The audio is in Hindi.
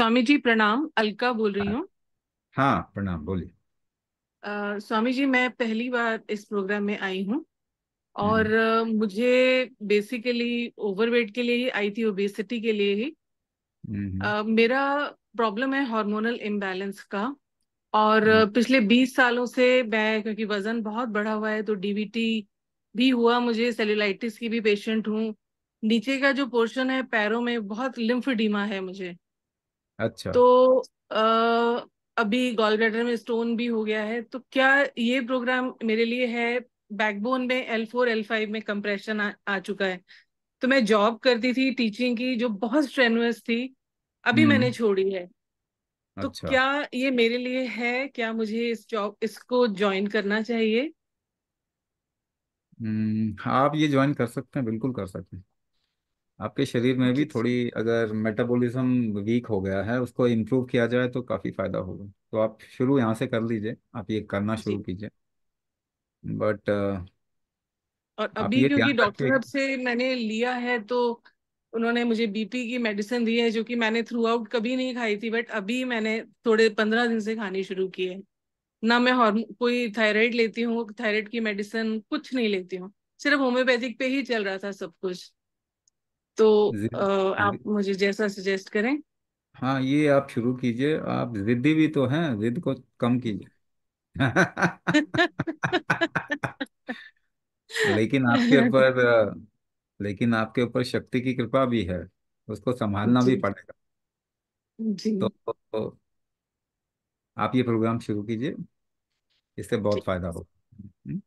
स्वामी जी प्रणाम अलका बोल रही हूँ हाँ प्रणाम बोलिए स्वामी जी मैं पहली बार इस प्रोग्राम में आई हूँ और हम्म। मुझे बेसिकली ओवरवेट के लिए ही आई थी ओबेसिटी के लिए ही आ, हम्म। मेरा प्रॉब्लम है हार्मोनल इम्बेलेंस का और हम्म। पिछले 20 सालों से मैं क्योंकि वजन बहुत बढ़ा हुआ है तो डीवीटी भी हुआ मुझे सेलुलाइटिस की भी पेशेंट हूँ नीचे का जो पोर्शन है पैरों में बहुत लिम्फ डीमा है मुझे अच्छा तो आ, अभी गॉल ब्लैडर में स्टोन भी हो गया है तो क्या ये प्रोग्राम मेरे लिए है बैकबोन में एल फोर एल फाइव में कंप्रेशन आ, आ चुका है तो मैं जॉब करती थी टीचिंग की जो बहुत स्ट्रेनुअस थी अभी मैंने हम्म। छोड़ी है तो अच्छा। क्या ये मेरे लिए है क्या मुझे इस जॉब इसको ज्वाइन करना चाहिए हम्म, आप ये ज्वाइन कर सकते हैं बिल्कुल कर सकते हैं आपके शरीर में भी थोड़ी अगर मेटाबॉलिज्म वीक हो गया है उसको इम्प्रूव किया जाए तो काफ़ी फ़ायदा होगा तो आप शुरू यहाँ से कर लीजिए आप ये करना शुरू कीजिए बट और आप अभी ये क्योंकि डॉक्टर साहब से मैंने लिया है तो उन्होंने मुझे बीपी की मेडिसिन दी है जो कि मैंने थ्रू आउट कभी नहीं खाई थी बट अभी मैंने थोड़े पंद्रह दिन से खानी शुरू की है ना मैं हॉर्मो कोई थायराइड लेती हूँ थायराइड की मेडिसिन कुछ नहीं लेती हूँ सिर्फ होम्योपैथिक पे ही चल रहा था सब कुछ तो आ, आप मुझे जैसा सजेस्ट करें हाँ ये आप शुरू कीजिए आप जिद्दी भी तो हैं जिद को कम कीजिए लेकिन आपके हाँ ऊपर लेकिन आपके ऊपर शक्ति की कृपा भी है उसको संभालना भी पड़ेगा जी तो, तो आप ये प्रोग्राम शुरू कीजिए इससे बहुत फायदा होगा